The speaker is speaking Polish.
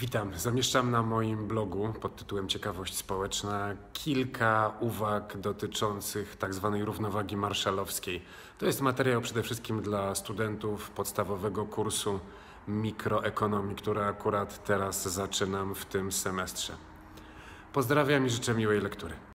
Witam. Zamieszczam na moim blogu pod tytułem Ciekawość Społeczna kilka uwag dotyczących tzw. Tak równowagi marszalowskiej. To jest materiał przede wszystkim dla studentów podstawowego kursu mikroekonomii, który akurat teraz zaczynam w tym semestrze. Pozdrawiam i życzę miłej lektury.